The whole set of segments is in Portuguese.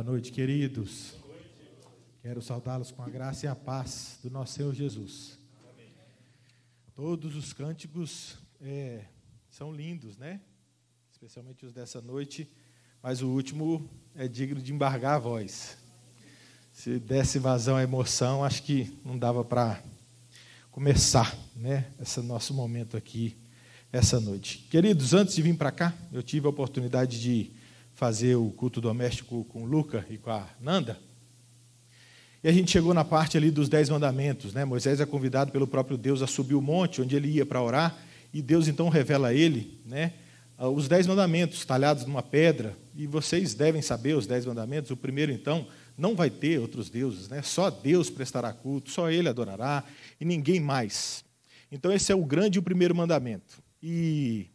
Boa noite, queridos. Quero saudá-los com a graça e a paz do nosso Senhor Jesus. Amém. Todos os cânticos é, são lindos, né? Especialmente os dessa noite, mas o último é digno de embargar a voz. Se desse vazão à emoção, acho que não dava para começar, né? Esse nosso momento aqui, essa noite. Queridos, antes de vir para cá, eu tive a oportunidade de fazer o culto doméstico com o Luca e com a Nanda. E a gente chegou na parte ali dos Dez Mandamentos, né? Moisés é convidado pelo próprio Deus a subir o monte onde ele ia para orar, e Deus então revela a ele, né? Os Dez Mandamentos talhados numa pedra, e vocês devem saber os Dez Mandamentos. O primeiro, então, não vai ter outros deuses, né? Só Deus prestará culto, só Ele adorará e ninguém mais. Então, esse é o grande e o primeiro mandamento. E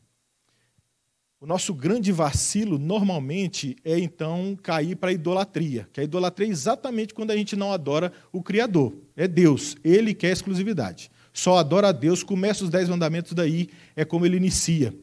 o nosso grande vacilo normalmente é então cair para a idolatria, que a idolatria é exatamente quando a gente não adora o Criador, é Deus, ele quer é exclusividade. Só adora a Deus, começa os dez mandamentos daí, é como ele inicia.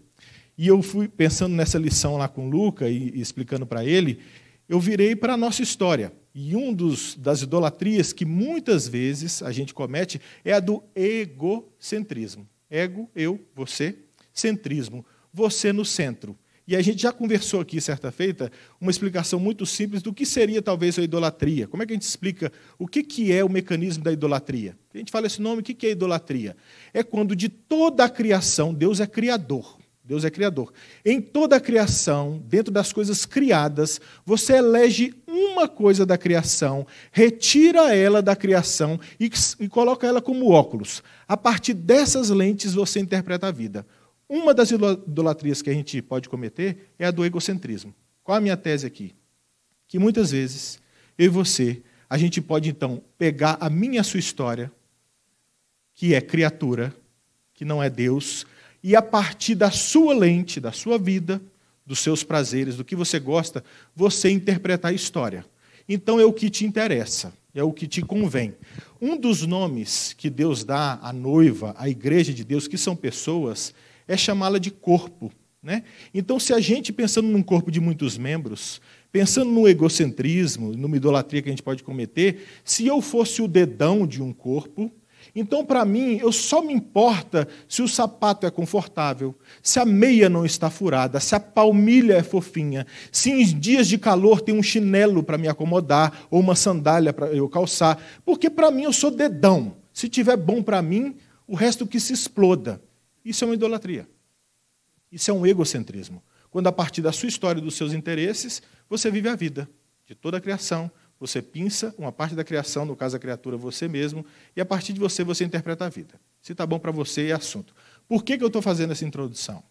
E eu fui pensando nessa lição lá com Luca e explicando para ele, eu virei para a nossa história. E um dos, das idolatrias que muitas vezes a gente comete é a do egocentrismo. Ego, eu, você, centrismo você no centro. E a gente já conversou aqui, certa feita, uma explicação muito simples do que seria talvez a idolatria. Como é que a gente explica o que, que é o mecanismo da idolatria? A gente fala esse nome, o que, que é idolatria? É quando de toda a criação, Deus é criador. Deus é criador. Em toda a criação, dentro das coisas criadas, você elege uma coisa da criação, retira ela da criação e, e coloca ela como óculos. A partir dessas lentes você interpreta a vida. Uma das idolatrias que a gente pode cometer é a do egocentrismo. Qual a minha tese aqui? Que muitas vezes eu e você, a gente pode então pegar a minha sua história, que é criatura, que não é Deus, e a partir da sua lente, da sua vida, dos seus prazeres, do que você gosta, você interpretar a história. Então é o que te interessa, é o que te convém. Um dos nomes que Deus dá à noiva, à igreja de Deus, que são pessoas, é chamá-la de corpo. Né? Então, se a gente, pensando num corpo de muitos membros, pensando no egocentrismo, numa idolatria que a gente pode cometer, se eu fosse o dedão de um corpo, então, para mim, eu só me importa se o sapato é confortável, se a meia não está furada, se a palmilha é fofinha, se em dias de calor tem um chinelo para me acomodar ou uma sandália para eu calçar, porque para mim eu sou dedão. Se tiver bom para mim, o resto que se exploda. Isso é uma idolatria. Isso é um egocentrismo. Quando, a partir da sua história e dos seus interesses, você vive a vida de toda a criação, você pinça uma parte da criação, no caso a criatura, você mesmo, e a partir de você você interpreta a vida. Se está bom para você, é assunto. Por que, que eu estou fazendo essa introdução?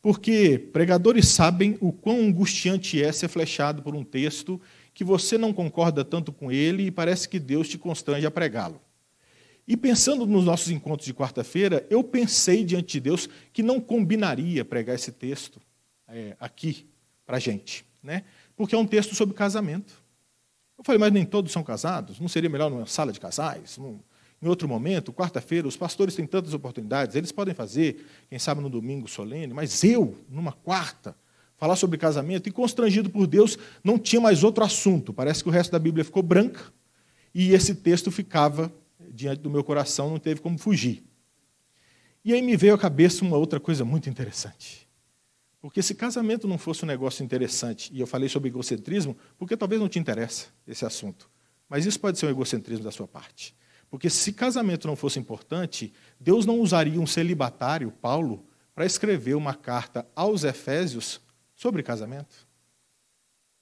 Porque pregadores sabem o quão angustiante é ser flechado por um texto que você não concorda tanto com ele e parece que Deus te constrange a pregá-lo. E pensando nos nossos encontros de quarta-feira, eu pensei diante de Deus que não combinaria pregar esse texto é, aqui para a gente, né? porque é um texto sobre casamento. Eu falei, mas nem todos são casados? Não seria melhor numa sala de casais? Num, em outro momento, quarta-feira, os pastores têm tantas oportunidades, eles podem fazer, quem sabe no domingo solene, mas eu, numa quarta, falar sobre casamento e constrangido por Deus, não tinha mais outro assunto. Parece que o resto da Bíblia ficou branca e esse texto ficava diante do meu coração, não teve como fugir. E aí me veio à cabeça uma outra coisa muito interessante. Porque se casamento não fosse um negócio interessante, e eu falei sobre egocentrismo, porque talvez não te interessa esse assunto, mas isso pode ser um egocentrismo da sua parte. Porque se casamento não fosse importante, Deus não usaria um celibatário, Paulo, para escrever uma carta aos Efésios sobre casamento.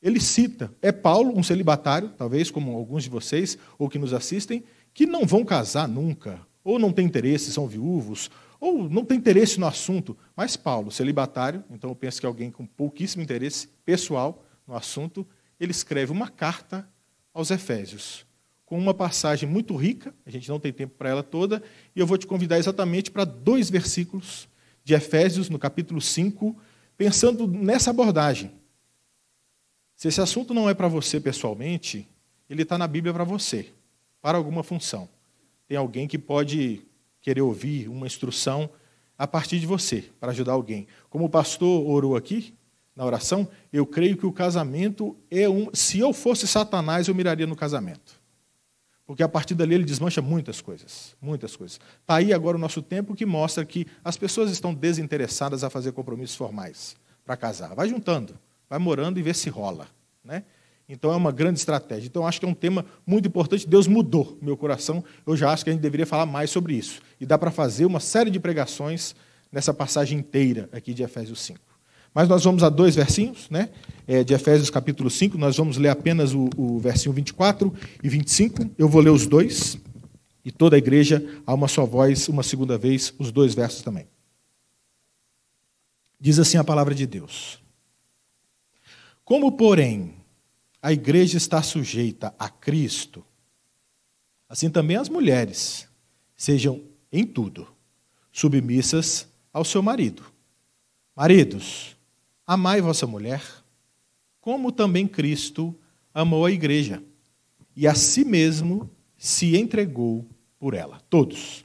Ele cita, é Paulo, um celibatário, talvez como alguns de vocês ou que nos assistem, que não vão casar nunca, ou não têm interesse, são viúvos, ou não têm interesse no assunto. Mas Paulo, celibatário, então eu penso que alguém com pouquíssimo interesse pessoal no assunto, ele escreve uma carta aos Efésios, com uma passagem muito rica, a gente não tem tempo para ela toda, e eu vou te convidar exatamente para dois versículos de Efésios, no capítulo 5, pensando nessa abordagem. Se esse assunto não é para você pessoalmente, ele está na Bíblia para você para alguma função. Tem alguém que pode querer ouvir uma instrução a partir de você, para ajudar alguém. Como o pastor orou aqui, na oração, eu creio que o casamento é um. Se eu fosse Satanás, eu miraria no casamento. Porque a partir dali ele desmancha muitas coisas. Muitas coisas. Está aí agora o nosso tempo que mostra que as pessoas estão desinteressadas a fazer compromissos formais para casar. Vai juntando, vai morando e vê se rola. Né? Então é uma grande estratégia. Então acho que é um tema muito importante. Deus mudou meu coração. Eu já acho que a gente deveria falar mais sobre isso. E dá para fazer uma série de pregações nessa passagem inteira aqui de Efésios 5. Mas nós vamos a dois versinhos, né? É, de Efésios capítulo 5, nós vamos ler apenas o, o versinho 24 e 25. Eu vou ler os dois, e toda a igreja, a uma só voz, uma segunda vez, os dois versos também. Diz assim a palavra de Deus: Como, porém, a igreja está sujeita a Cristo, assim também as mulheres sejam em tudo submissas ao seu marido. Maridos, amai vossa mulher, como também Cristo amou a igreja e a si mesmo se entregou por ela. Todos.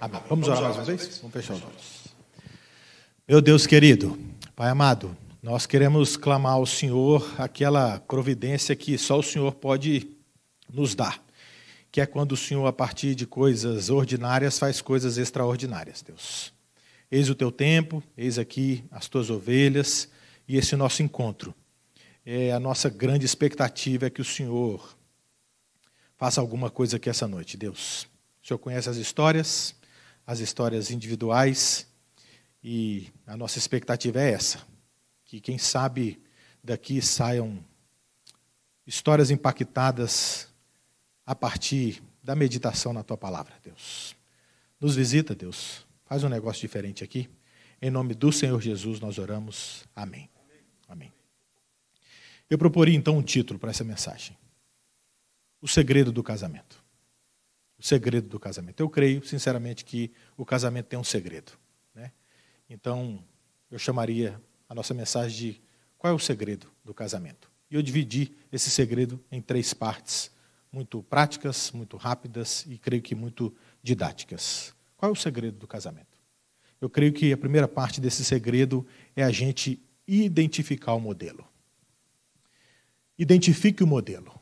Amém. Vamos, Vamos orar mais uma vez? vez? Vamos fechar os olhos. Meu Deus querido, Pai amado, nós queremos clamar ao Senhor aquela providência que só o Senhor pode nos dar, que é quando o Senhor, a partir de coisas ordinárias, faz coisas extraordinárias, Deus. Eis o teu tempo, eis aqui as tuas ovelhas e esse nosso encontro. É, a nossa grande expectativa é que o Senhor faça alguma coisa aqui essa noite, Deus. O Senhor conhece as histórias, as histórias individuais e a nossa expectativa é essa, que quem sabe daqui saiam histórias impactadas a partir da meditação na tua palavra, Deus. Nos visita, Deus. Faz um negócio diferente aqui. Em nome do Senhor Jesus nós oramos. Amém. Amém. Eu proporia então um título para essa mensagem: O segredo do casamento o segredo do casamento. Eu creio, sinceramente, que o casamento tem um segredo. Né? Então, eu chamaria a nossa mensagem de qual é o segredo do casamento. E eu dividi esse segredo em três partes, muito práticas, muito rápidas e creio que muito didáticas. Qual é o segredo do casamento? Eu creio que a primeira parte desse segredo é a gente identificar o modelo. Identifique o modelo.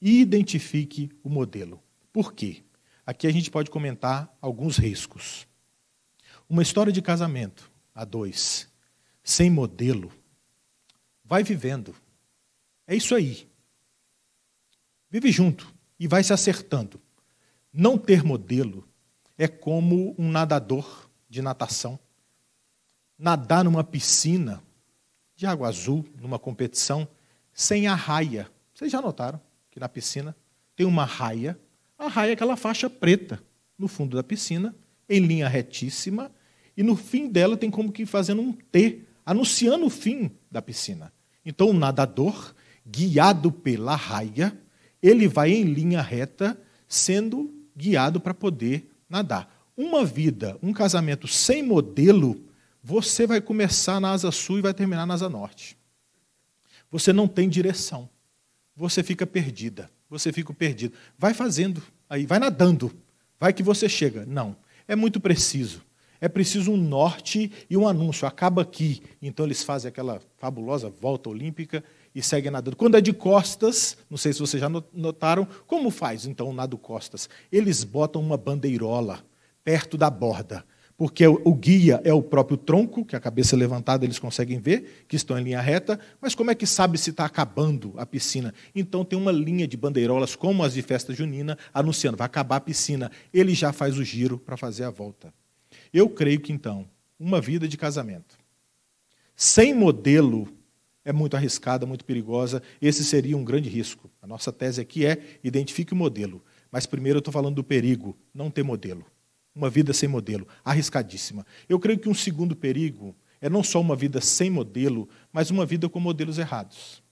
Identifique o modelo. Por quê? Aqui a gente pode comentar alguns riscos. Uma história de casamento a dois, sem modelo, vai vivendo. É isso aí. Vive junto e vai se acertando. Não ter modelo é como um nadador de natação. Nadar numa piscina de água azul, numa competição, sem a raia. Vocês já notaram que na piscina tem uma raia a raia é aquela faixa preta no fundo da piscina, em linha retíssima, e no fim dela tem como que fazendo um T, anunciando o fim da piscina. Então o nadador, guiado pela raia, ele vai em linha reta, sendo guiado para poder nadar. Uma vida, um casamento sem modelo, você vai começar na asa sul e vai terminar na asa norte. Você não tem direção. Você fica perdida você fica perdido. Vai fazendo, aí vai nadando, vai que você chega. Não, é muito preciso. É preciso um norte e um anúncio. Acaba aqui. Então eles fazem aquela fabulosa volta olímpica e seguem nadando. Quando é de costas, não sei se vocês já notaram, como faz então o nado costas? Eles botam uma bandeirola perto da borda porque o guia é o próprio tronco, que a cabeça levantada eles conseguem ver, que estão em linha reta, mas como é que sabe se está acabando a piscina? Então tem uma linha de bandeirolas, como as de festa junina, anunciando, vai acabar a piscina. Ele já faz o giro para fazer a volta. Eu creio que então, uma vida de casamento, sem modelo, é muito arriscada, muito perigosa, esse seria um grande risco. A nossa tese aqui é, identifique o modelo, mas primeiro eu estou falando do perigo, não ter modelo uma vida sem modelo, arriscadíssima. Eu creio que um segundo perigo é não só uma vida sem modelo, mas uma vida com modelos errados.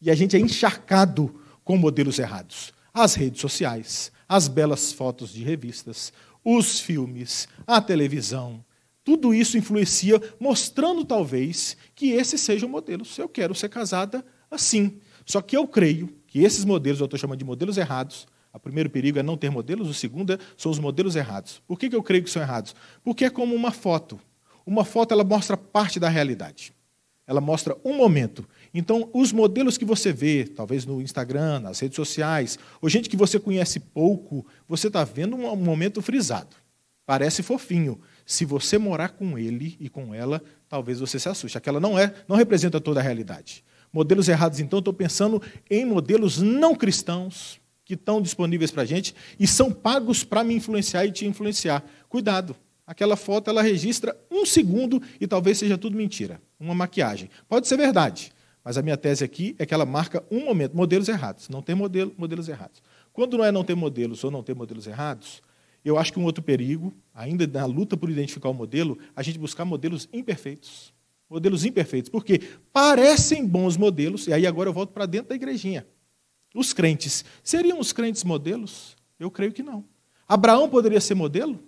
E a gente é encharcado com modelos errados. As redes sociais, as belas fotos de revistas, os filmes, a televisão, tudo isso influencia, mostrando talvez que esse seja o modelo. Se eu quero ser casada, assim. Só que eu creio que esses modelos, eu estou chamando de modelos errados, o primeiro perigo é não ter modelos, o segundo é, são os modelos errados. Por que, que eu creio que são errados? Porque é como uma foto. Uma foto ela mostra parte da realidade. Ela mostra um momento. Então, os modelos que você vê, talvez no Instagram, nas redes sociais, ou gente que você conhece pouco, você está vendo um momento frisado. Parece fofinho. Se você morar com ele e com ela, talvez você se assuste. Aquela não é, não representa toda a realidade. Modelos errados, então, estou pensando em modelos não cristãos, que estão disponíveis para a gente e são pagos para me influenciar e te influenciar. Cuidado, aquela foto ela registra um segundo e talvez seja tudo mentira, uma maquiagem. Pode ser verdade, mas a minha tese aqui é que ela marca um momento, modelos errados. Não tem modelo, modelos errados. Quando não é não ter modelos ou não ter modelos errados, eu acho que um outro perigo, ainda na luta por identificar o modelo, a gente buscar modelos imperfeitos. Modelos imperfeitos, porque parecem bons modelos, e aí agora eu volto para dentro da igrejinha. Os crentes. Seriam os crentes modelos? Eu creio que não. Abraão poderia ser modelo?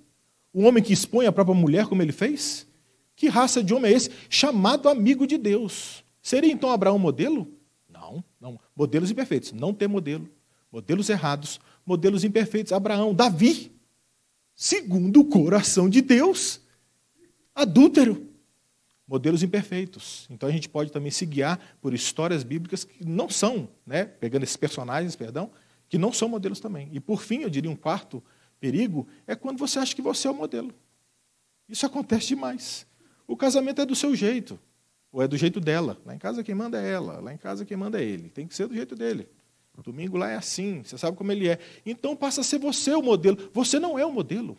O homem que expõe a própria mulher, como ele fez? Que raça de homem é esse? Chamado amigo de Deus. Seria então Abraão modelo? Não, não. Modelos imperfeitos. Não ter modelo. Modelos errados. Modelos imperfeitos. Abraão, Davi, segundo o coração de Deus, adúltero modelos imperfeitos. Então a gente pode também se guiar por histórias bíblicas que não são, né, pegando esses personagens, perdão, que não são modelos também. E por fim, eu diria um quarto perigo é quando você acha que você é o modelo. Isso acontece demais. O casamento é do seu jeito, ou é do jeito dela. Lá em casa quem manda é ela, lá em casa quem manda é ele. Tem que ser do jeito dele. Domingo lá é assim, você sabe como ele é. Então passa a ser você o modelo. Você não é o modelo.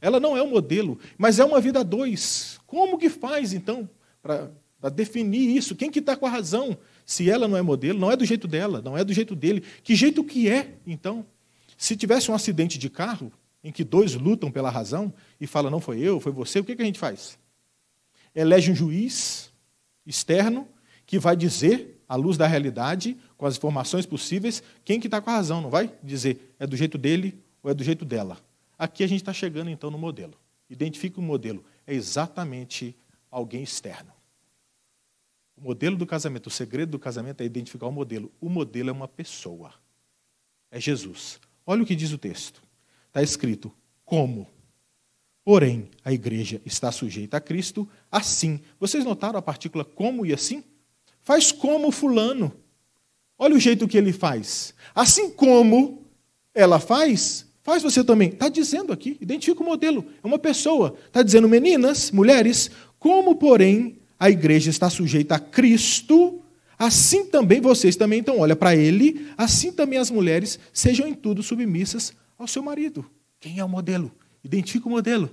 Ela não é o um modelo, mas é uma vida a dois. Como que faz, então, para definir isso? Quem que está com a razão? Se ela não é modelo, não é do jeito dela, não é do jeito dele. Que jeito que é, então? Se tivesse um acidente de carro, em que dois lutam pela razão e falam, não foi eu, foi você, o que, que a gente faz? Elege um juiz externo que vai dizer, à luz da realidade, com as informações possíveis, quem que está com a razão, não vai? Dizer, é do jeito dele ou é do jeito dela. Aqui a gente está chegando então no modelo. Identifica o modelo. É exatamente alguém externo. O modelo do casamento, o segredo do casamento é identificar o modelo. O modelo é uma pessoa. É Jesus. Olha o que diz o texto. Está escrito: como? Porém, a igreja está sujeita a Cristo assim. Vocês notaram a partícula como e assim? Faz como Fulano. Olha o jeito que ele faz. Assim como ela faz, Faz você também. Está dizendo aqui, identifica o modelo. É uma pessoa. Está dizendo, meninas, mulheres, como, porém, a igreja está sujeita a Cristo, assim também vocês também, então, olha para ele, assim também as mulheres sejam em tudo submissas ao seu marido. Quem é o modelo? Identifica o modelo.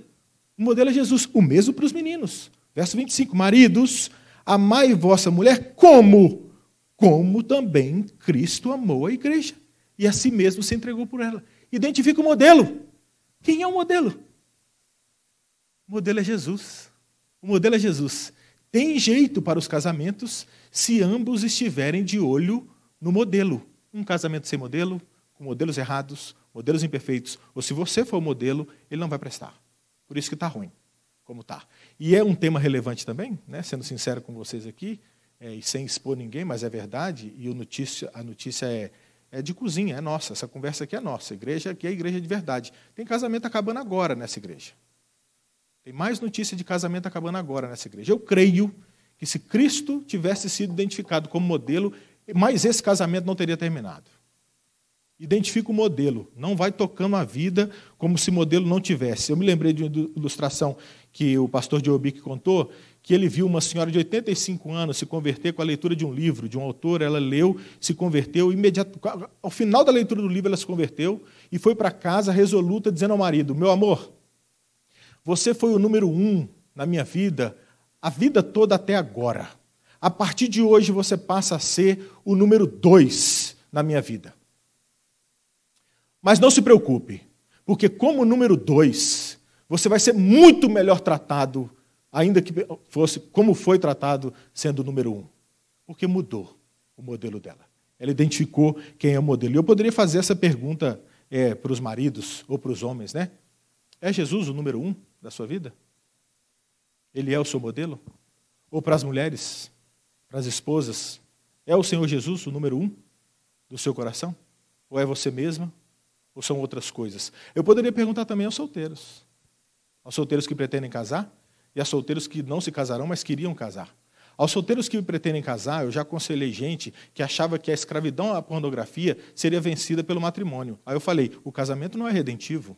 O modelo é Jesus, o mesmo para os meninos. Verso 25: Maridos, amai vossa mulher como? Como também Cristo amou a igreja e a si mesmo se entregou por ela. Identifica o modelo. Quem é o modelo? O modelo é Jesus. O modelo é Jesus. Tem jeito para os casamentos se ambos estiverem de olho no modelo. Um casamento sem modelo, com modelos errados, modelos imperfeitos, ou se você for o modelo, ele não vai prestar. Por isso que está ruim, como está. E é um tema relevante também, né? sendo sincero com vocês aqui, é, e sem expor ninguém, mas é verdade, e notícia, a notícia é é de cozinha, é nossa. Essa conversa aqui é nossa. A igreja aqui é a igreja de verdade. Tem casamento acabando agora nessa igreja. Tem mais notícia de casamento acabando agora nessa igreja. Eu creio que se Cristo tivesse sido identificado como modelo, mais esse casamento não teria terminado. Identifica o modelo, não vai tocando a vida como se modelo não tivesse. Eu me lembrei de uma ilustração que o pastor Diobic contou, que ele viu uma senhora de 85 anos se converter com a leitura de um livro, de um autor, ela leu, se converteu, imediato, ao final da leitura do livro ela se converteu e foi para casa resoluta dizendo ao marido, meu amor, você foi o número um na minha vida, a vida toda até agora. A partir de hoje você passa a ser o número dois na minha vida. Mas não se preocupe, porque como número dois, você vai ser muito melhor tratado ainda que fosse como foi tratado sendo o número um. Porque mudou o modelo dela. Ela identificou quem é o modelo. E eu poderia fazer essa pergunta é, para os maridos ou para os homens, né? É Jesus o número um da sua vida? Ele é o seu modelo? Ou para as mulheres, para as esposas, é o Senhor Jesus o número um do seu coração? Ou é você mesma? Ou são outras coisas? Eu poderia perguntar também aos solteiros, aos solteiros que pretendem casar, e a solteiros que não se casarão, mas queriam casar. Aos solteiros que pretendem casar, eu já aconselhei gente que achava que a escravidão à pornografia seria vencida pelo matrimônio. Aí eu falei: o casamento não é redentivo.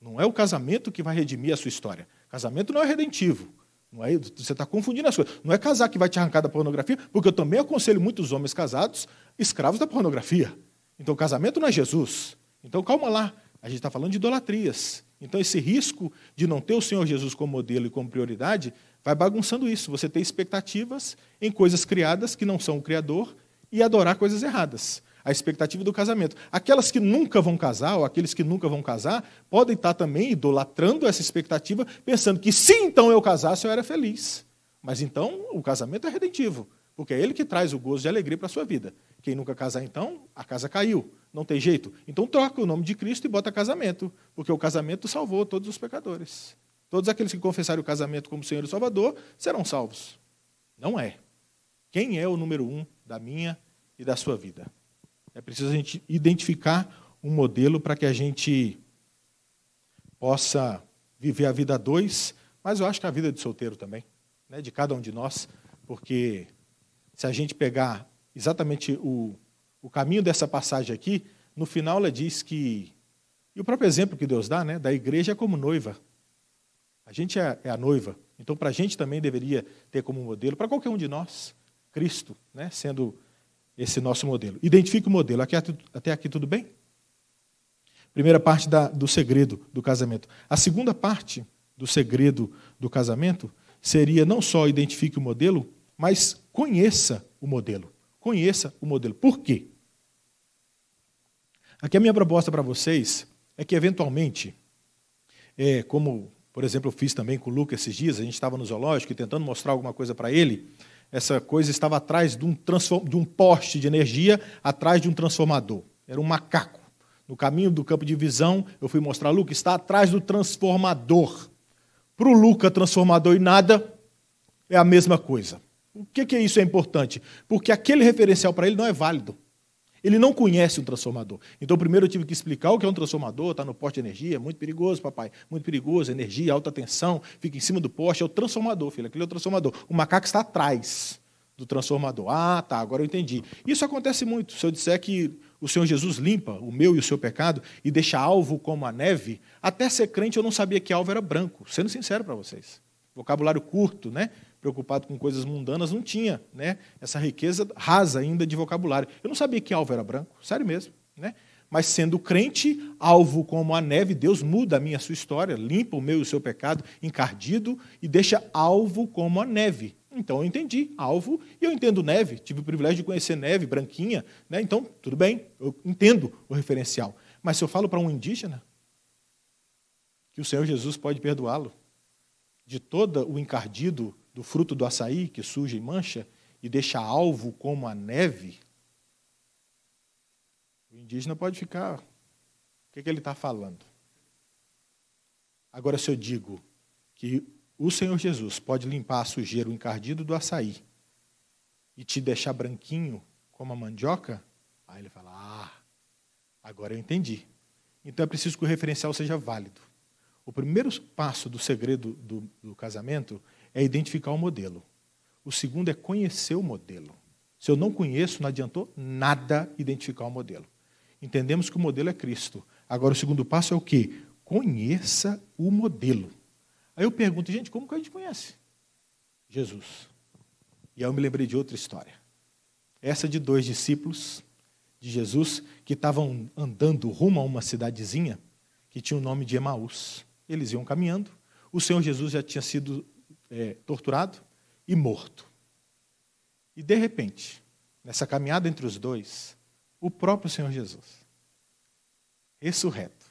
Não é o casamento que vai redimir a sua história. Casamento não é redentivo. Não é, você está confundindo as coisas. Não é casar que vai te arrancar da pornografia, porque eu também aconselho muitos homens casados escravos da pornografia. Então, casamento não é Jesus. Então, calma lá. A gente está falando de idolatrias. Então, esse risco de não ter o Senhor Jesus como modelo e como prioridade vai bagunçando isso. Você tem expectativas em coisas criadas que não são o Criador e adorar coisas erradas. A expectativa do casamento. Aquelas que nunca vão casar, ou aqueles que nunca vão casar, podem estar também idolatrando essa expectativa, pensando que se então eu casasse, eu era feliz. Mas então o casamento é redentivo, porque é ele que traz o gozo de alegria para a sua vida. Quem nunca casar, então, a casa caiu. Não tem jeito? Então troca o nome de Cristo e bota casamento, porque o casamento salvou todos os pecadores. Todos aqueles que confessarem o casamento como Senhor e Salvador serão salvos. Não é. Quem é o número um da minha e da sua vida? É preciso a gente identificar um modelo para que a gente possa viver a vida a dois, mas eu acho que a vida de solteiro também, né, de cada um de nós, porque se a gente pegar exatamente o, o caminho dessa passagem aqui, no final ela diz que. E o próprio exemplo que Deus dá, né, da igreja como noiva. A gente é, é a noiva. Então, para a gente também deveria ter como modelo, para qualquer um de nós, Cristo, né, sendo esse nosso modelo. Identifique o modelo. Aqui, até aqui tudo bem? Primeira parte da, do segredo do casamento. A segunda parte do segredo do casamento seria não só identifique o modelo, mas conheça o modelo. Conheça o modelo. Por quê? Aqui a minha proposta para vocês é que, eventualmente, é, como, por exemplo, eu fiz também com o Luca esses dias, a gente estava no zoológico e tentando mostrar alguma coisa para ele, essa coisa estava atrás de um, de um poste de energia, atrás de um transformador. Era um macaco. No caminho do campo de visão, eu fui mostrar, Luca, está atrás do transformador. Para o Luca, transformador e nada é a mesma coisa. O que, que é isso é importante? Porque aquele referencial para ele não é válido. Ele não conhece um transformador. Então, primeiro eu tive que explicar o que é um transformador, está no poste de energia, muito perigoso, papai, muito perigoso, energia, alta tensão, fica em cima do poste, é o transformador, filho, aquele é o transformador. O macaco está atrás do transformador. Ah, tá, agora eu entendi. Isso acontece muito. Se eu disser que o Senhor Jesus limpa o meu e o seu pecado e deixa alvo como a neve, até ser crente eu não sabia que alvo era branco, sendo sincero para vocês. Vocabulário curto, né? preocupado com coisas mundanas, não tinha né, essa riqueza rasa ainda de vocabulário. Eu não sabia que alvo era branco, sério mesmo. Né? Mas sendo crente, alvo como a neve, Deus muda a minha sua história, limpa o meu e o seu pecado encardido e deixa alvo como a neve. Então eu entendi alvo e eu entendo neve. Tive o privilégio de conhecer neve branquinha, né? então tudo bem, eu entendo o referencial. Mas se eu falo para um indígena que o Senhor Jesus pode perdoá-lo de todo o encardido do fruto do açaí, que suja e mancha, e deixa alvo como a neve, o indígena pode ficar. O que, é que ele está falando? Agora, se eu digo que o Senhor Jesus pode limpar a sujeira, o encardido do açaí, e te deixar branquinho como a mandioca, aí ele fala: Ah, agora eu entendi. Então é preciso que o referencial seja válido. O primeiro passo do segredo do, do casamento é identificar o modelo. O segundo é conhecer o modelo. Se eu não conheço, não adiantou nada identificar o modelo. Entendemos que o modelo é Cristo. Agora, o segundo passo é o quê? Conheça o modelo. Aí eu pergunto, gente, como que a gente conhece? Jesus. E aí eu me lembrei de outra história. Essa de dois discípulos de Jesus que estavam andando rumo a uma cidadezinha que tinha o nome de Emaús. Eles iam caminhando. O Senhor Jesus já tinha sido é, torturado e morto. E de repente, nessa caminhada entre os dois, o próprio Senhor Jesus, ressurreto,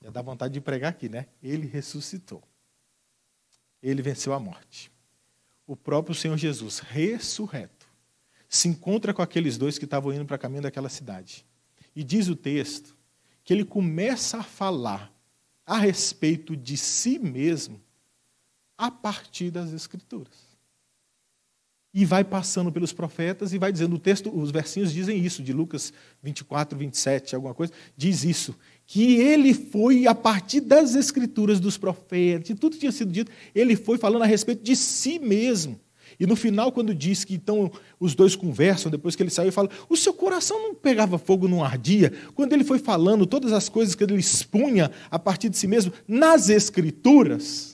já dá vontade de pregar aqui, né? Ele ressuscitou. Ele venceu a morte. O próprio Senhor Jesus, ressurreto, se encontra com aqueles dois que estavam indo para o caminho daquela cidade. E diz o texto que ele começa a falar a respeito de si mesmo a partir das Escrituras. E vai passando pelos profetas e vai dizendo, o texto, os versinhos dizem isso, de Lucas 24, 27, alguma coisa, diz isso, que ele foi, a partir das escrituras dos profetas, e tudo tinha sido dito, ele foi falando a respeito de si mesmo. E no final, quando diz que então os dois conversam, depois que ele saiu, ele fala: o seu coração não pegava fogo, não ardia. Quando ele foi falando todas as coisas que ele expunha a partir de si mesmo nas escrituras,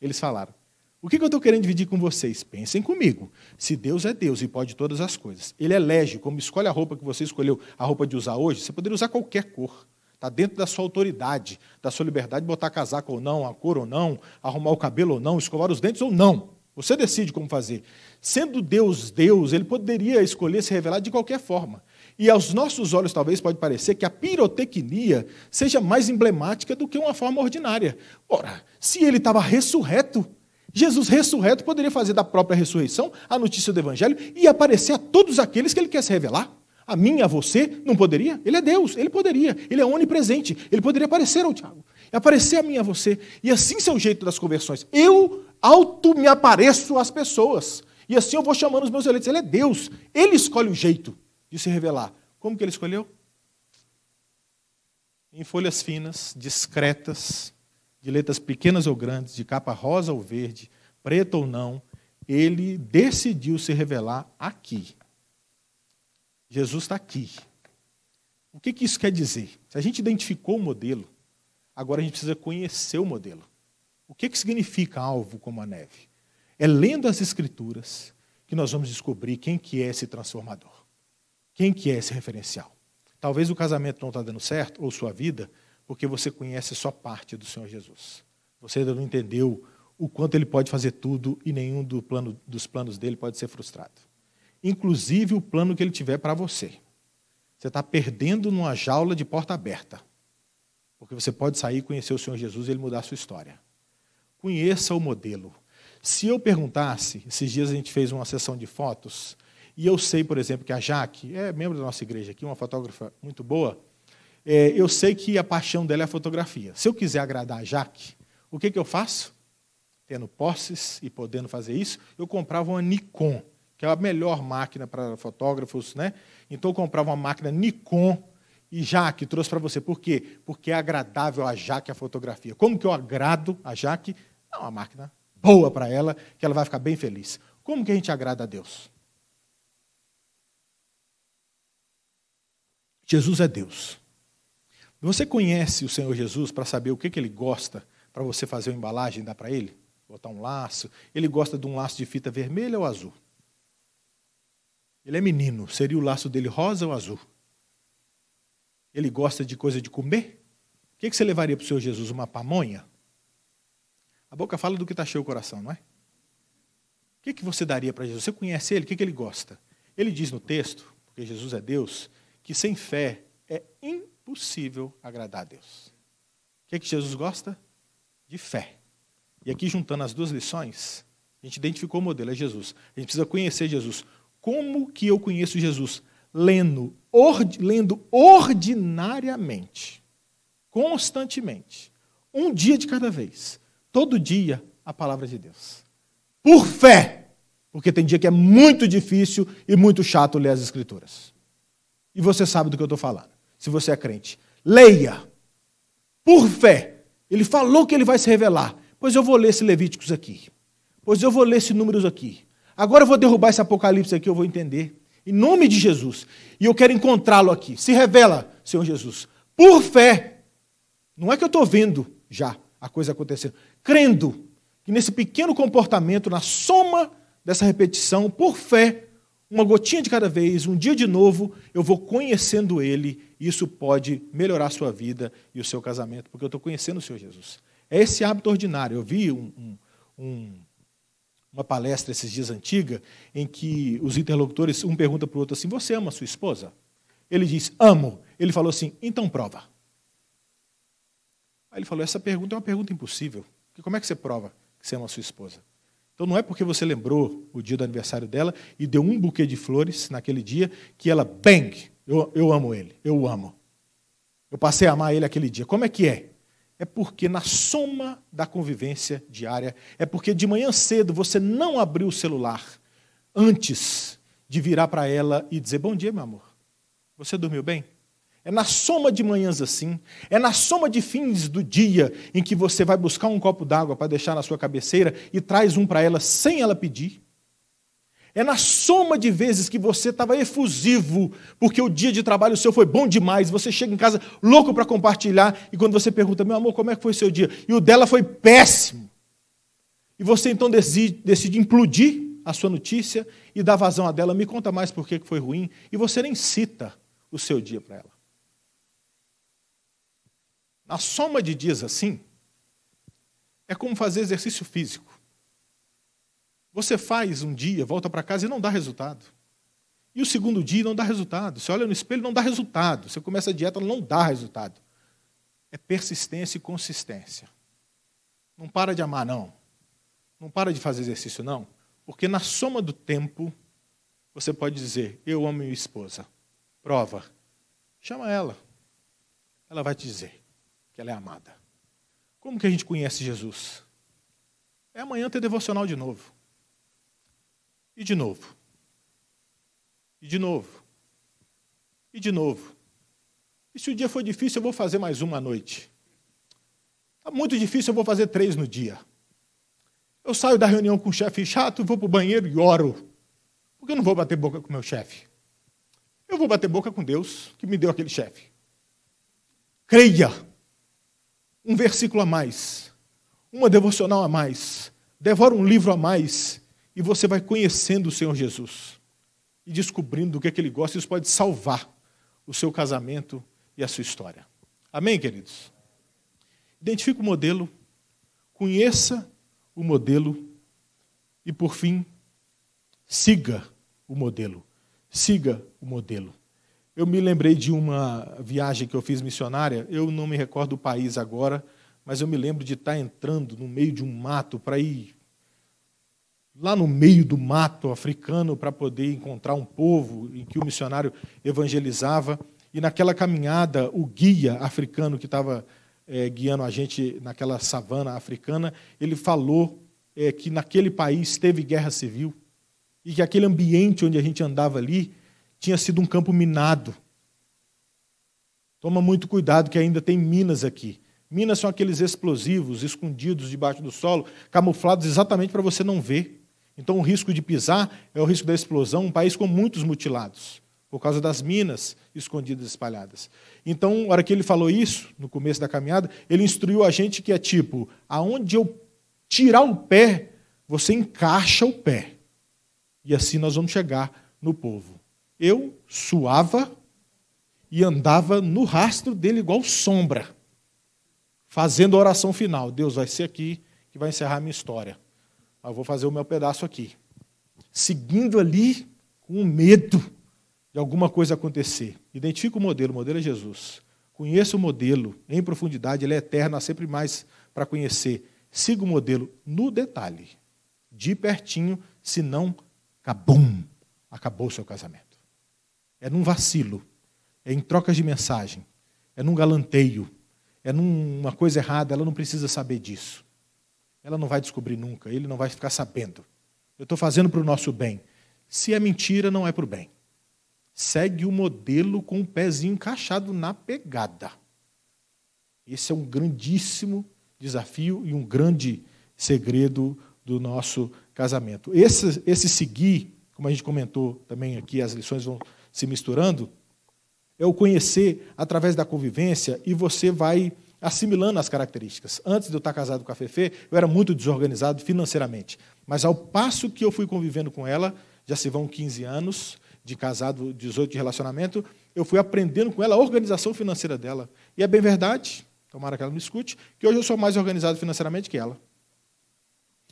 eles falaram: O que eu estou querendo dividir com vocês? Pensem comigo. Se Deus é Deus e pode todas as coisas, Ele elege, é como escolhe a roupa que você escolheu, a roupa de usar hoje, você poderia usar qualquer cor. Está dentro da sua autoridade, da sua liberdade de botar casaco ou não, a cor ou não, arrumar o cabelo ou não, escovar os dentes ou não. Você decide como fazer. Sendo Deus Deus, ele poderia escolher se revelar de qualquer forma. E aos nossos olhos, talvez, pode parecer que a pirotecnia seja mais emblemática do que uma forma ordinária. Ora, se ele estava ressurreto, Jesus ressurreto poderia fazer da própria ressurreição a notícia do Evangelho e aparecer a todos aqueles que ele quer se revelar. A mim, a você, não poderia? Ele é Deus, ele poderia. Ele é onipresente, ele poderia aparecer ao Tiago. Aparecer a mim, a você. E assim ser o jeito das conversões. Eu auto me apareço às pessoas. E assim eu vou chamando os meus eleitos. Ele é Deus, ele escolhe o jeito de se revelar. Como que ele escolheu? Em folhas finas, discretas, de letras pequenas ou grandes, de capa rosa ou verde, preta ou não, ele decidiu se revelar aqui. Jesus está aqui. O que, que isso quer dizer? Se a gente identificou o modelo, agora a gente precisa conhecer o modelo. O que, que significa alvo como a neve? É lendo as escrituras que nós vamos descobrir quem que é esse transformador. Quem que é esse referencial? Talvez o casamento não está dando certo, ou sua vida, porque você conhece só parte do Senhor Jesus. Você ainda não entendeu o quanto ele pode fazer tudo e nenhum do plano, dos planos dele pode ser frustrado. Inclusive o plano que ele tiver para você. Você está perdendo numa jaula de porta aberta. Porque você pode sair e conhecer o Senhor Jesus e ele mudar a sua história. Conheça o modelo. Se eu perguntasse, esses dias a gente fez uma sessão de fotos, e eu sei, por exemplo, que a Jaque, é membro da nossa igreja aqui, uma fotógrafa muito boa, é, eu sei que a paixão dela é a fotografia. Se eu quiser agradar a Jaque, o que, que eu faço? Tendo posses e podendo fazer isso, eu comprava uma Nikon, que é a melhor máquina para fotógrafos, né? Então eu comprava uma máquina Nikon e Jaque trouxe para você. Por quê? Porque é agradável a Jaque a fotografia. Como que eu agrado a Jaque? É uma máquina boa para ela, que ela vai ficar bem feliz. Como que a gente agrada a Deus? Jesus é Deus. Você conhece o Senhor Jesus para saber o que, que ele gosta para você fazer uma embalagem e dar para ele? Botar um laço. Ele gosta de um laço de fita vermelha ou azul? Ele é menino. Seria o laço dele rosa ou azul? Ele gosta de coisa de comer? O que, que você levaria para o Senhor Jesus? Uma pamonha? A boca fala do que está cheio o coração, não é? O que, que você daria para Jesus? Você conhece ele? O que, que ele gosta? Ele diz no texto, porque Jesus é Deus, que sem fé é impossível agradar a Deus. O que, é que Jesus gosta? De fé. E aqui, juntando as duas lições, a gente identificou o modelo, é Jesus. A gente precisa conhecer Jesus. Como que eu conheço Jesus? Lendo, ord, lendo ordinariamente, constantemente, um dia de cada vez, todo dia, a palavra de Deus. Por fé! Porque tem dia que é muito difícil e muito chato ler as Escrituras e você sabe do que eu estou falando, se você é crente. Leia, por fé. Ele falou que ele vai se revelar. Pois eu vou ler esse Levíticos aqui. Pois eu vou ler esse Números aqui. Agora eu vou derrubar esse Apocalipse aqui, eu vou entender. Em nome de Jesus. E eu quero encontrá-lo aqui. Se revela, Senhor Jesus. Por fé. Não é que eu estou vendo já a coisa acontecendo. Crendo que nesse pequeno comportamento, na soma dessa repetição, por fé, uma gotinha de cada vez, um dia de novo, eu vou conhecendo Ele, e isso pode melhorar a sua vida e o seu casamento, porque eu estou conhecendo o Senhor Jesus. É esse hábito ordinário. Eu vi um, um, uma palestra esses dias antiga, em que os interlocutores, um pergunta para o outro assim: Você ama a sua esposa? Ele diz: Amo. Ele falou assim: Então prova. Aí ele falou: Essa pergunta é uma pergunta impossível. como é que você prova que você ama a sua esposa? Então não é porque você lembrou o dia do aniversário dela e deu um buquê de flores naquele dia que ela, bang, eu, eu amo ele, eu o amo. Eu passei a amar ele aquele dia. Como é que é? É porque na soma da convivência diária, é porque de manhã cedo você não abriu o celular antes de virar para ela e dizer bom dia, meu amor. Você dormiu bem? É na soma de manhãs assim, é na soma de fins do dia em que você vai buscar um copo d'água para deixar na sua cabeceira e traz um para ela sem ela pedir. É na soma de vezes que você estava efusivo, porque o dia de trabalho seu foi bom demais, você chega em casa louco para compartilhar, e quando você pergunta, meu amor, como é que foi seu dia? E o dela foi péssimo. E você então decide, decide implodir a sua notícia e dar vazão a dela, me conta mais por que foi ruim, e você nem cita o seu dia para ela. A soma de dias assim é como fazer exercício físico. Você faz um dia, volta para casa e não dá resultado. E o segundo dia não dá resultado. Você olha no espelho, não dá resultado. Você começa a dieta, não dá resultado. É persistência e consistência. Não para de amar, não. Não para de fazer exercício, não. Porque na soma do tempo, você pode dizer: Eu amo minha esposa. Prova. Chama ela. Ela vai te dizer que ela é amada. Como que a gente conhece Jesus? É amanhã ter devocional de novo. E de novo. E de novo. E de novo. E se o dia for difícil, eu vou fazer mais uma à noite. Está muito difícil, eu vou fazer três no dia. Eu saio da reunião com o chefe chato, vou para o banheiro e oro. Porque eu não vou bater boca com meu chefe. Eu vou bater boca com Deus, que me deu aquele chefe. Creia um versículo a mais, uma devocional a mais, devora um livro a mais, e você vai conhecendo o Senhor Jesus e descobrindo o que é que ele gosta. Isso pode salvar o seu casamento e a sua história. Amém, queridos? Identifique o modelo, conheça o modelo e, por fim, siga o modelo. Siga o modelo. Eu me lembrei de uma viagem que eu fiz missionária, eu não me recordo do país agora, mas eu me lembro de estar tá entrando no meio de um mato para ir lá no meio do mato africano para poder encontrar um povo em que o missionário evangelizava. E naquela caminhada, o guia africano que estava é, eh, guiando a gente naquela savana africana, ele falou é, que naquele país teve guerra civil e que aquele ambiente onde a gente andava ali tinha sido um campo minado. Toma muito cuidado que ainda tem minas aqui. Minas são aqueles explosivos escondidos debaixo do solo, camuflados exatamente para você não ver. Então o risco de pisar é o risco da explosão, um país com muitos mutilados por causa das minas escondidas espalhadas. Então, na hora que ele falou isso, no começo da caminhada, ele instruiu a gente que é tipo, aonde eu tirar o pé, você encaixa o pé. E assim nós vamos chegar no povo eu suava e andava no rastro dele igual sombra, fazendo a oração final. Deus vai ser aqui que vai encerrar a minha história. Mas eu vou fazer o meu pedaço aqui. Seguindo ali com medo de alguma coisa acontecer. Identifica o modelo, o modelo é Jesus. Conheça o modelo em profundidade, ele é eterno, há sempre mais para conhecer. Siga o modelo no detalhe, de pertinho, senão, acabou, acabou o seu casamento é num vacilo, é em trocas de mensagem, é num galanteio, é numa coisa errada, ela não precisa saber disso. Ela não vai descobrir nunca, ele não vai ficar sabendo. Eu estou fazendo para o nosso bem. Se é mentira, não é para o bem. Segue o modelo com o pezinho encaixado na pegada. Esse é um grandíssimo desafio e um grande segredo do nosso casamento. Esse, esse seguir, como a gente comentou também aqui, as lições vão se misturando, é o conhecer através da convivência e você vai assimilando as características. Antes de eu estar casado com a Fefe, eu era muito desorganizado financeiramente. Mas ao passo que eu fui convivendo com ela, já se vão 15 anos de casado, 18 de relacionamento, eu fui aprendendo com ela a organização financeira dela. E é bem verdade, tomara que ela me escute, que hoje eu sou mais organizado financeiramente que ela.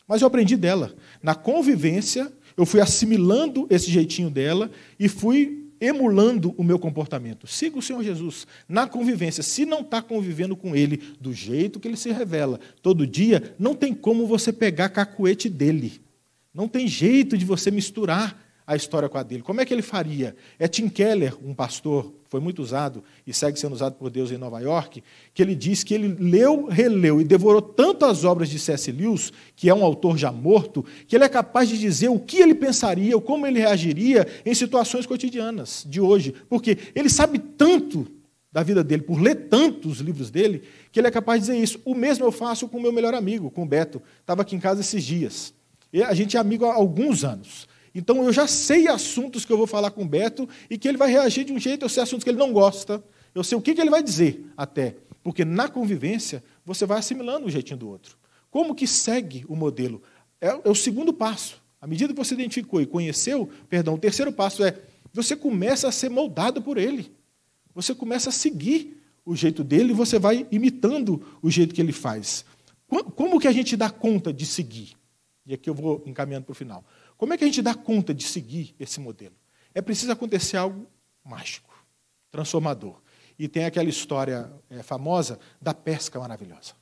Mas eu aprendi dela. Na convivência, eu fui assimilando esse jeitinho dela e fui emulando o meu comportamento. Siga o Senhor Jesus na convivência. Se não está convivendo com Ele do jeito que Ele se revela todo dia, não tem como você pegar cacuete dele. Não tem jeito de você misturar a história com a dele. Como é que ele faria? É Tim Keller, um pastor, foi muito usado e segue sendo usado por Deus em Nova York, que ele diz que ele leu, releu e devorou tanto as obras de C.S. Lewis, que é um autor já morto, que ele é capaz de dizer o que ele pensaria, ou como ele reagiria em situações cotidianas de hoje. Porque ele sabe tanto da vida dele, por ler tantos livros dele, que ele é capaz de dizer isso. O mesmo eu faço com o meu melhor amigo, com o Beto. Estava aqui em casa esses dias. E a gente é amigo há alguns anos. Então eu já sei assuntos que eu vou falar com o Beto e que ele vai reagir de um jeito, eu sei assuntos que ele não gosta, eu sei o que, que ele vai dizer até. Porque na convivência você vai assimilando o um jeitinho do outro. Como que segue o modelo? É, é o segundo passo. À medida que você identificou e conheceu, perdão, o terceiro passo é você começa a ser moldado por ele. Você começa a seguir o jeito dele e você vai imitando o jeito que ele faz. Como que a gente dá conta de seguir? E aqui eu vou encaminhando para o final. Como é que a gente dá conta de seguir esse modelo? É preciso acontecer algo mágico, transformador. E tem aquela história é, famosa da pesca maravilhosa.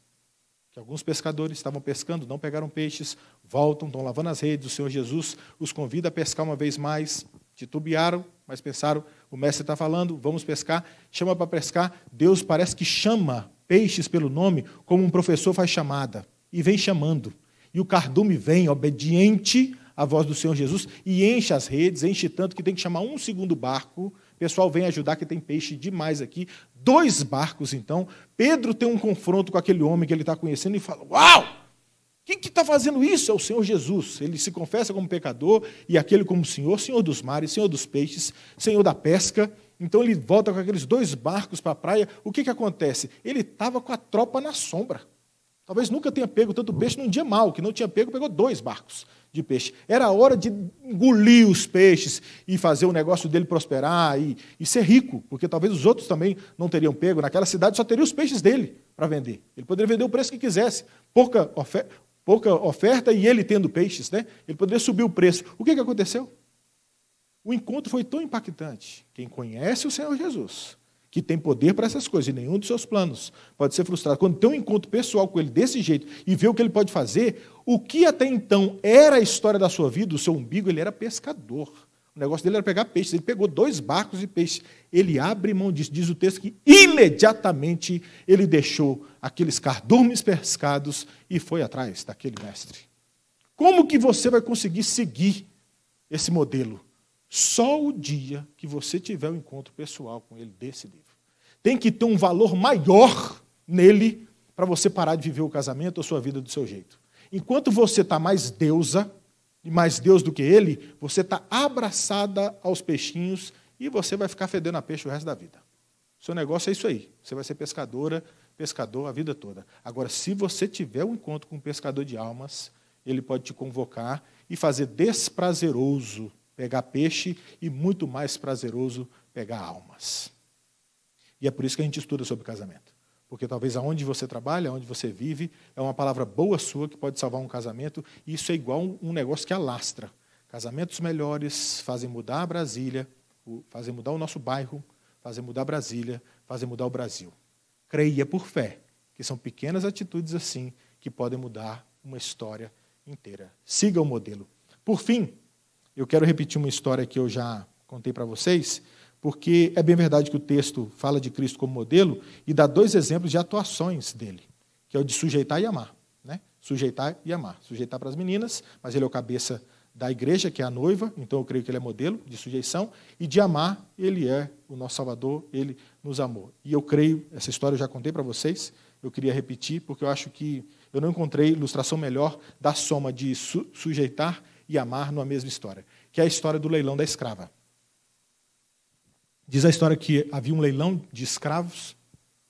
Que alguns pescadores estavam pescando, não pegaram peixes, voltam, estão lavando as redes. O Senhor Jesus os convida a pescar uma vez mais. Titubearam, mas pensaram: o mestre está falando, vamos pescar. Chama para pescar. Deus parece que chama peixes pelo nome, como um professor faz chamada. E vem chamando. E o cardume vem, obediente a voz do Senhor Jesus e enche as redes, enche tanto que tem que chamar um segundo barco. pessoal vem ajudar que tem peixe demais aqui. Dois barcos, então. Pedro tem um confronto com aquele homem que ele está conhecendo e fala: Uau! Quem que está fazendo isso? É o Senhor Jesus. Ele se confessa como pecador e aquele como Senhor, Senhor dos mares, Senhor dos peixes, Senhor da pesca. Então ele volta com aqueles dois barcos para a praia. O que, que acontece? Ele estava com a tropa na sombra. Talvez nunca tenha pego tanto peixe num dia mal, que não tinha pego, pegou dois barcos de peixe. Era hora de engolir os peixes e fazer o negócio dele prosperar e, e ser rico, porque talvez os outros também não teriam pego. Naquela cidade só teria os peixes dele para vender. Ele poderia vender o preço que quisesse. Pouca, ofer pouca oferta e ele tendo peixes, né? Ele poderia subir o preço. O que, que aconteceu? O encontro foi tão impactante. Quem conhece o Senhor Jesus que tem poder para essas coisas, e nenhum dos seus planos pode ser frustrado. Quando tem um encontro pessoal com ele desse jeito e vê o que ele pode fazer, o que até então era a história da sua vida, o seu umbigo, ele era pescador. O negócio dele era pegar peixes. Ele pegou dois barcos de peixe. Ele abre mão disso. Diz o texto que imediatamente ele deixou aqueles cardumes pescados e foi atrás daquele mestre. Como que você vai conseguir seguir esse modelo? Só o dia que você tiver um encontro pessoal com ele, desse dele tem que ter um valor maior nele para você parar de viver o casamento ou sua vida do seu jeito. Enquanto você está mais deusa e mais Deus do que ele, você está abraçada aos peixinhos e você vai ficar fedendo a peixe o resto da vida. seu negócio é isso aí. Você vai ser pescadora, pescador a vida toda. Agora, se você tiver um encontro com um pescador de almas, ele pode te convocar e fazer desprazeroso pegar peixe e muito mais prazeroso pegar almas. E é por isso que a gente estuda sobre casamento. Porque talvez aonde você trabalha, aonde você vive, é uma palavra boa sua que pode salvar um casamento, e isso é igual um negócio que alastra. Casamentos melhores fazem mudar a Brasília, fazem mudar o nosso bairro, fazem mudar a Brasília, fazem mudar o Brasil. Creia por fé que são pequenas atitudes assim que podem mudar uma história inteira. Siga o modelo. Por fim, eu quero repetir uma história que eu já contei para vocês, porque é bem verdade que o texto fala de Cristo como modelo e dá dois exemplos de atuações dele, que é o de sujeitar e amar. Né? Sujeitar e amar. Sujeitar para as meninas, mas ele é o cabeça da igreja, que é a noiva, então eu creio que ele é modelo de sujeição, e de amar, ele é o nosso Salvador, ele nos amou. E eu creio, essa história eu já contei para vocês, eu queria repetir, porque eu acho que eu não encontrei ilustração melhor da soma de su sujeitar e amar numa mesma história, que é a história do leilão da escrava. Diz a história que havia um leilão de escravos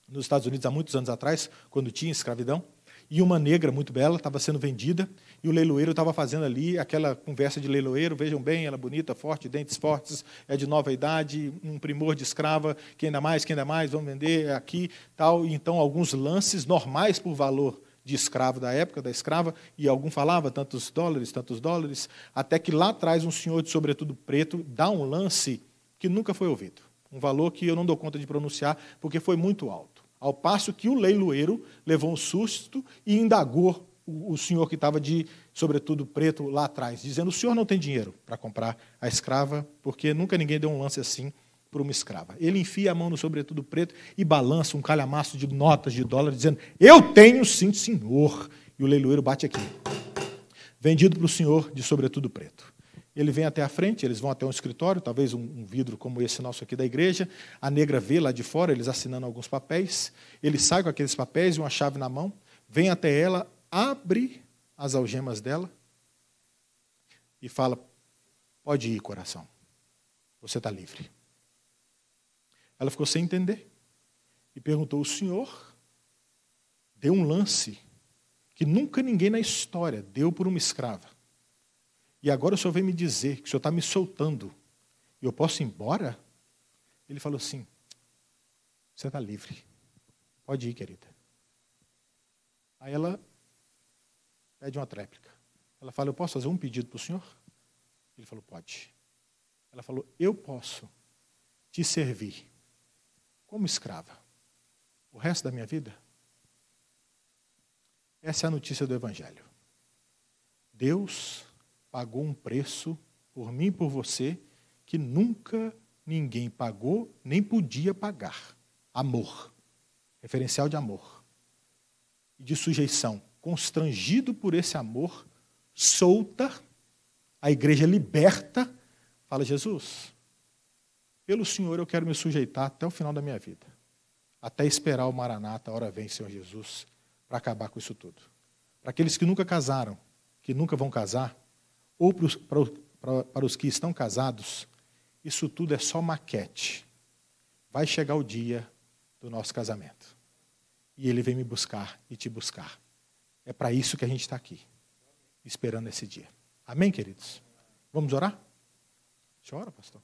nos Estados Unidos há muitos anos atrás, quando tinha escravidão, e uma negra muito bela estava sendo vendida, e o leiloeiro estava fazendo ali aquela conversa de leiloeiro, vejam bem, ela é bonita, forte, dentes fortes, é de nova idade, um primor de escrava, quem dá mais, quem dá mais, vamos vender, é aqui, tal, e então alguns lances normais por valor de escravo da época, da escrava, e algum falava tantos dólares, tantos dólares, até que lá atrás um senhor de sobretudo preto dá um lance que nunca foi ouvido. Um valor que eu não dou conta de pronunciar, porque foi muito alto. Ao passo que o leiloeiro levou um susto e indagou o senhor que estava de, sobretudo, preto lá atrás, dizendo: O senhor não tem dinheiro para comprar a escrava, porque nunca ninguém deu um lance assim para uma escrava. Ele enfia a mão no sobretudo preto e balança um calhamaço de notas de dólar, dizendo: Eu tenho sim, senhor. E o leiloeiro bate aqui. Vendido para o senhor de sobretudo preto. Ele vem até a frente, eles vão até um escritório, talvez um, um, vidro como esse nosso aqui da igreja. A negra vê lá de fora, eles assinando alguns papéis. Ele sai com aqueles papéis e uma chave na mão, vem até ela, abre as algemas dela e fala: Pode ir, coração, você está livre. Ela ficou sem entender e perguntou: O senhor deu um lance que nunca ninguém na história deu por uma escrava. E agora o senhor vem me dizer que o senhor está me soltando e eu posso ir embora? Ele falou assim: Você está livre. Pode ir, querida. Aí ela pede uma tréplica. Ela fala: Eu posso fazer um pedido para o senhor? Ele falou: Pode. Ela falou: Eu posso te servir como escrava o resto da minha vida? Essa é a notícia do Evangelho. Deus pagou um preço por mim e por você que nunca ninguém pagou nem podia pagar. Amor. Referencial de amor. E de sujeição. Constrangido por esse amor, solta, a igreja liberta, fala: Jesus, pelo Senhor eu quero me sujeitar até o final da minha vida. Até esperar o Maranata, a hora vem, Senhor Jesus, para acabar com isso tudo. Para aqueles que nunca casaram, que nunca vão casar, ou para os, para, para os que estão casados, isso tudo é só maquete. Vai chegar o dia do nosso casamento. E ele vem me buscar e te buscar. É para isso que a gente está aqui, esperando esse dia. Amém, queridos? Vamos orar? Chora, pastor.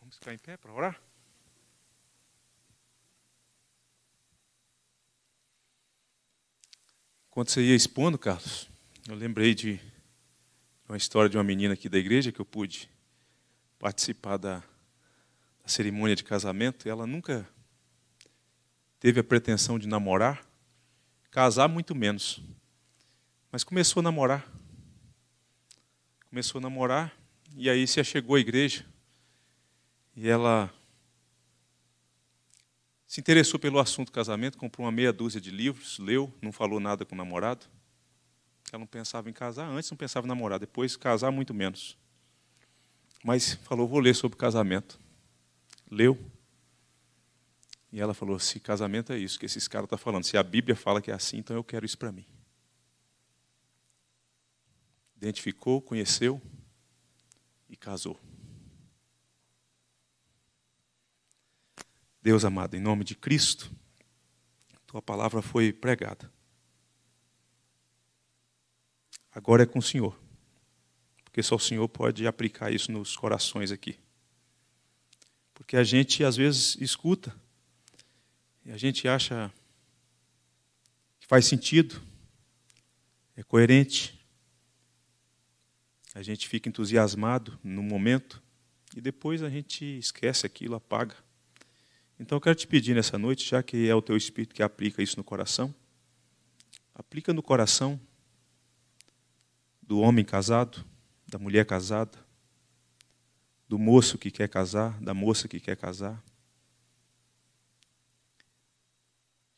Vamos ficar em pé para orar? Quando você ia expondo, Carlos, eu lembrei de uma história de uma menina aqui da igreja que eu pude participar da, da cerimônia de casamento. ela nunca teve a pretensão de namorar, casar muito menos. Mas começou a namorar. Começou a namorar e aí se achegou à igreja. E ela se interessou pelo assunto casamento, comprou uma meia dúzia de livros, leu, não falou nada com o namorado. Ela não pensava em casar antes, não pensava em namorar, depois casar muito menos. Mas falou: "Vou ler sobre casamento". Leu. E ela falou: "Se casamento é isso que esses caras estão tá falando, se a Bíblia fala que é assim, então eu quero isso para mim". Identificou, conheceu e casou. Deus amado, em nome de Cristo, tua palavra foi pregada. Agora é com o Senhor, porque só o Senhor pode aplicar isso nos corações aqui. Porque a gente às vezes escuta e a gente acha que faz sentido, é coerente, a gente fica entusiasmado no momento e depois a gente esquece aquilo, apaga. Então eu quero te pedir nessa noite, já que é o teu espírito que aplica isso no coração, aplica no coração do homem casado, da mulher casada, do moço que quer casar, da moça que quer casar,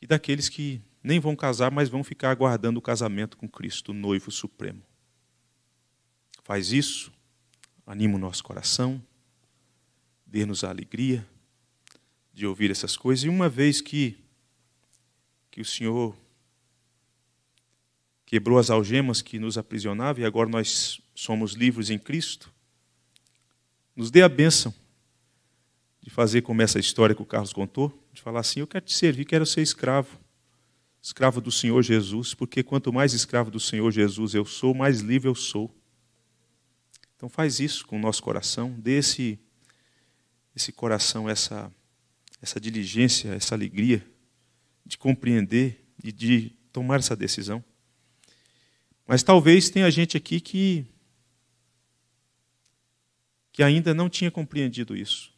e daqueles que nem vão casar, mas vão ficar aguardando o casamento com Cristo, o noivo supremo. Faz isso, anima o nosso coração, dê-nos a alegria de ouvir essas coisas. E uma vez que, que o Senhor quebrou as algemas que nos aprisionavam e agora nós somos livres em Cristo, nos dê a bênção de fazer como essa história que o Carlos contou, de falar assim: Eu quero te servir, quero ser escravo, escravo do Senhor Jesus, porque quanto mais escravo do Senhor Jesus eu sou, mais livre eu sou. Então faz isso com o nosso coração, dê esse, esse coração, essa essa diligência, essa alegria de compreender e de tomar essa decisão. Mas talvez tenha gente aqui que que ainda não tinha compreendido isso.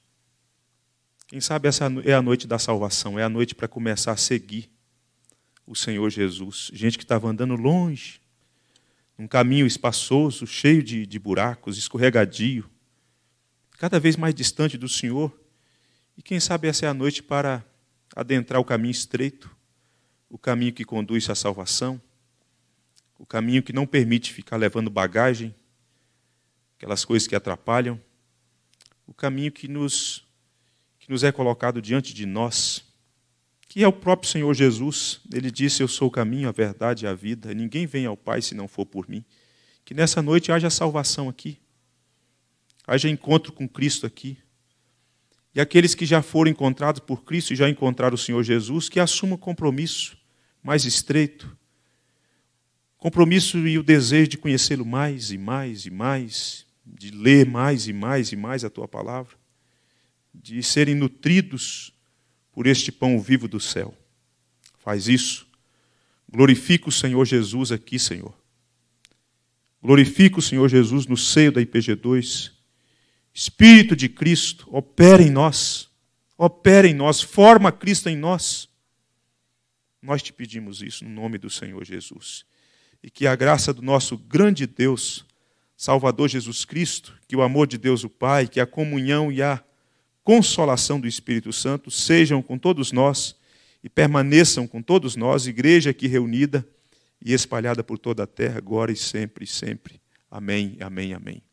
Quem sabe essa é a noite da salvação, é a noite para começar a seguir o Senhor Jesus. Gente que estava andando longe, num caminho espaçoso, cheio de, de buracos, escorregadio, cada vez mais distante do Senhor, e quem sabe essa é a noite para adentrar o caminho estreito, o caminho que conduz à salvação, o caminho que não permite ficar levando bagagem, aquelas coisas que atrapalham, o caminho que nos, que nos é colocado diante de nós, que é o próprio Senhor Jesus. Ele disse: Eu sou o caminho, a verdade e a vida, ninguém vem ao Pai se não for por mim. Que nessa noite haja salvação aqui, haja encontro com Cristo aqui e aqueles que já foram encontrados por Cristo e já encontraram o Senhor Jesus, que assumam compromisso mais estreito. Compromisso e o desejo de conhecê-lo mais e mais e mais, de ler mais e mais e mais a tua palavra, de serem nutridos por este pão vivo do céu. Faz isso. Glorifica o Senhor Jesus aqui, Senhor. Glorifica o Senhor Jesus no seio da IPG2. Espírito de Cristo, opera em nós, opera em nós, forma Cristo em nós. Nós te pedimos isso no nome do Senhor Jesus. E que a graça do nosso grande Deus, Salvador Jesus Cristo, que o amor de Deus o Pai, que a comunhão e a consolação do Espírito Santo sejam com todos nós e permaneçam com todos nós, igreja aqui reunida e espalhada por toda a terra, agora e sempre, e sempre. Amém, amém, amém.